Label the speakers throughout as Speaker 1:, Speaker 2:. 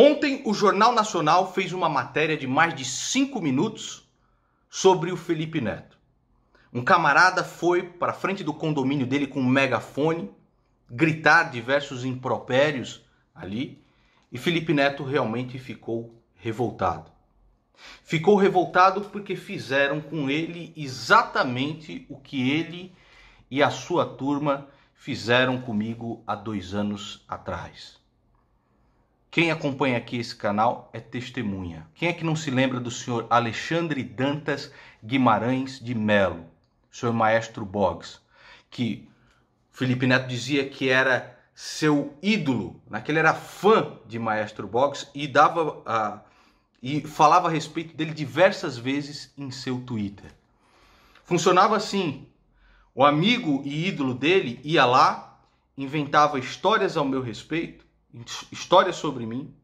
Speaker 1: Ontem o Jornal Nacional fez uma matéria de mais de cinco minutos sobre o Felipe Neto. Um camarada foi para frente do condomínio dele com um megafone gritar diversos impropérios ali e Felipe Neto realmente ficou revoltado. Ficou revoltado porque fizeram com ele exatamente o que ele e a sua turma fizeram comigo há dois anos atrás. Quem acompanha aqui esse canal é testemunha. Quem é que não se lembra do senhor Alexandre Dantas Guimarães de Melo, senhor maestro Boggs, que Felipe Neto dizia que era seu ídolo, naquele né, era fã de maestro Boggs e dava a, ah, e falava a respeito dele diversas vezes em seu Twitter. Funcionava assim: o amigo e ídolo dele ia lá, inventava histórias ao meu respeito história sobre mim,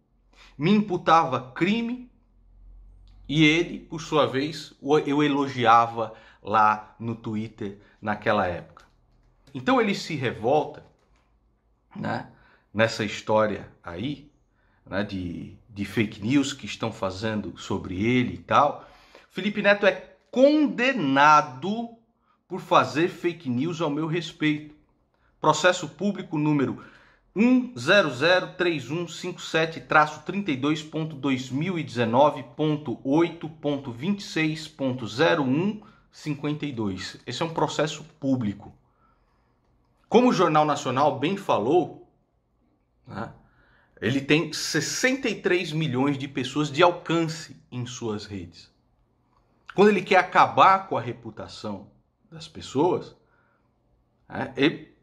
Speaker 1: me imputava crime e ele, por sua vez, eu elogiava lá no Twitter naquela época. Então ele se revolta né, nessa história aí, né, de, de fake news que estão fazendo sobre ele e tal. Felipe Neto é condenado por fazer fake news ao meu respeito. Processo público número 1003157-32.2019.8.26.0152. Esse é um processo público. Como o Jornal Nacional bem falou, né, ele tem 63 milhões de pessoas de alcance em suas redes. Quando ele quer acabar com a reputação das pessoas, né, ele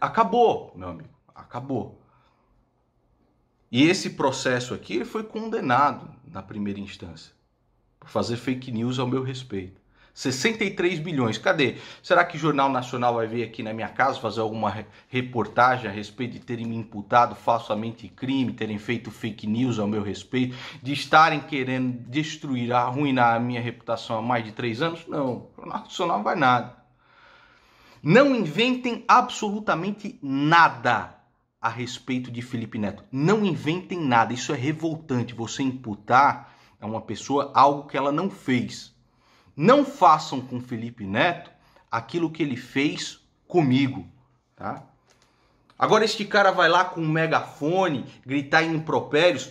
Speaker 1: acabou, meu amigo acabou. E esse processo aqui ele foi condenado na primeira instância por fazer fake news ao meu respeito. 63 bilhões, cadê? Será que o Jornal Nacional vai vir aqui na minha casa fazer alguma reportagem a respeito de terem me imputado falsamente crime, terem feito fake news ao meu respeito, de estarem querendo destruir, arruinar a minha reputação há mais de três anos? Não, o Jornal Nacional vai nada. Não inventem absolutamente nada a respeito de Felipe Neto. Não inventem nada, isso é revoltante. Você imputar a uma pessoa algo que ela não fez. Não façam com Felipe Neto aquilo que ele fez comigo, tá? Agora este cara vai lá com um megafone, gritar impropérios,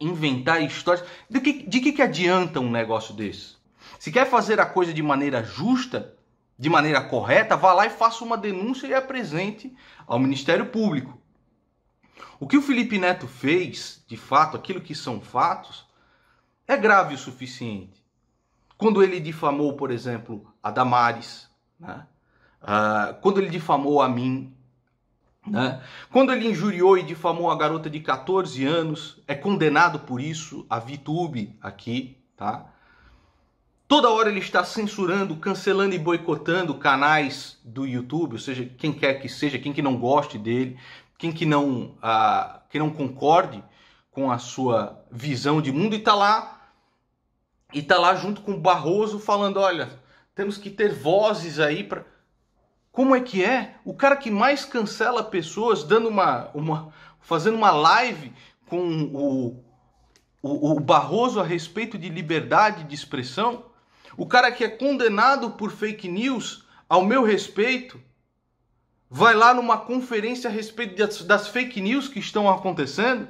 Speaker 1: inventar histórias. De que, de que, que adianta um negócio desse? Se quer fazer a coisa de maneira justa, de maneira correta, vá lá e faça uma denúncia e apresente ao Ministério Público. O que o Felipe Neto fez, de fato, aquilo que são fatos, é grave o suficiente. Quando ele difamou, por exemplo, a Damares, né? Uh, quando ele difamou a mim, né? quando ele injuriou e difamou a garota de 14 anos, é condenado por isso, a VTube aqui, tá? Toda hora ele está censurando, cancelando e boicotando canais do YouTube, ou seja, quem quer que seja, quem que não goste dele, quem que não, ah, que não concorde com a sua visão de mundo e está lá e tá lá junto com o Barroso falando, olha, temos que ter vozes aí para como é que é? O cara que mais cancela pessoas dando uma, uma fazendo uma live com o, o, o Barroso a respeito de liberdade de expressão, o cara que é condenado por fake news ao meu respeito, vai lá numa conferência a respeito das, das fake news que estão acontecendo.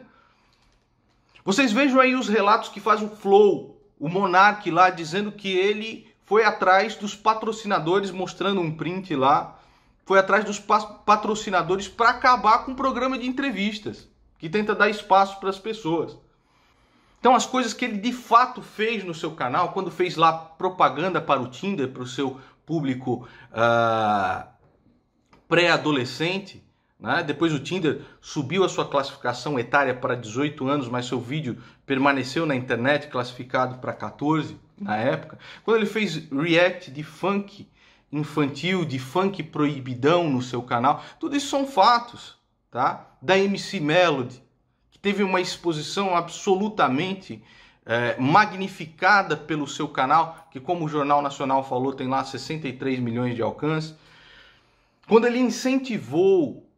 Speaker 1: Vocês vejam aí os relatos que faz o Flow, o Monark lá, dizendo que ele foi atrás dos patrocinadores, mostrando um print lá, foi atrás dos patrocinadores para acabar com o programa de entrevistas, que tenta dar espaço para as pessoas. Então, as coisas que ele de fato fez no seu canal, quando fez lá propaganda para o Tinder, para o seu público uh, pré-adolescente. Né? Depois o Tinder subiu a sua classificação etária para 18 anos, mas seu vídeo permaneceu na internet classificado para 14 na época. Quando ele fez react de funk infantil, de funk proibidão no seu canal, tudo isso são fatos, tá? Da MC Melody, que teve uma exposição absolutamente é, magnificada pelo seu canal, que como o Jornal Nacional falou, tem lá 63 milhões de alcance quando ele incentivou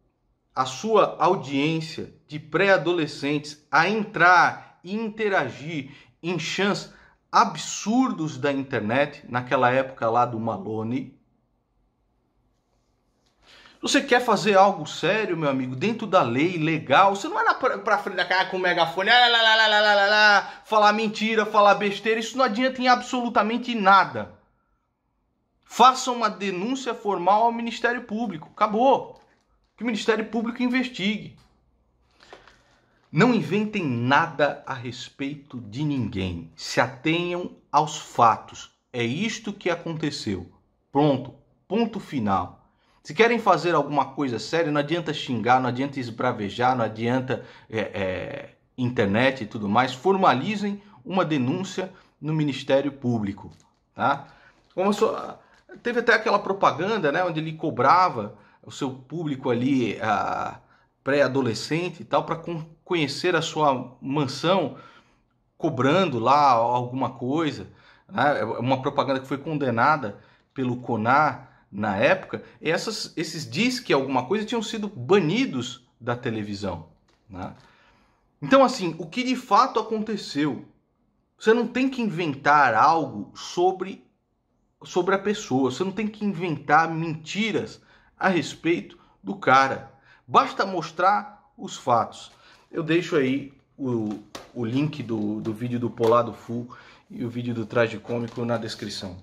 Speaker 1: a sua audiência de pré-adolescentes a entrar e interagir em chãs absurdos da internet, naquela época lá do Malone. Você quer fazer algo sério, meu amigo, dentro da lei, legal, você não vai lá pra, pra frente da cara com o megafone, ah, lá, lá, lá, lá, lá, lá, lá, falar mentira, falar besteira, isso não adianta em absolutamente nada. Faça uma denúncia formal ao Ministério Público. Acabou. Que o Ministério Público investigue. Não inventem nada a respeito de ninguém. Se atenham aos fatos. É isto que aconteceu. Pronto. Ponto final. Se querem fazer alguma coisa séria, não adianta xingar, não adianta esbravejar, não adianta é, é, internet e tudo mais. Formalizem uma denúncia no Ministério Público, tá? Como eu sou, Teve até aquela propaganda, né, onde ele cobrava o seu público ali ah, pré-adolescente e tal para conhecer a sua mansão, cobrando lá alguma coisa, né? É uma propaganda que foi condenada pelo CONAR na época. Essas, esses diz que é alguma coisa tinham sido banidos da televisão. Né? Então, assim, o que de fato aconteceu? Você não tem que inventar algo sobre sobre a pessoa. Você não tem que inventar mentiras a respeito do cara. Basta mostrar os fatos. Eu deixo aí o, o link do, do vídeo do Polado Full e o vídeo do Traje Cômico na descrição.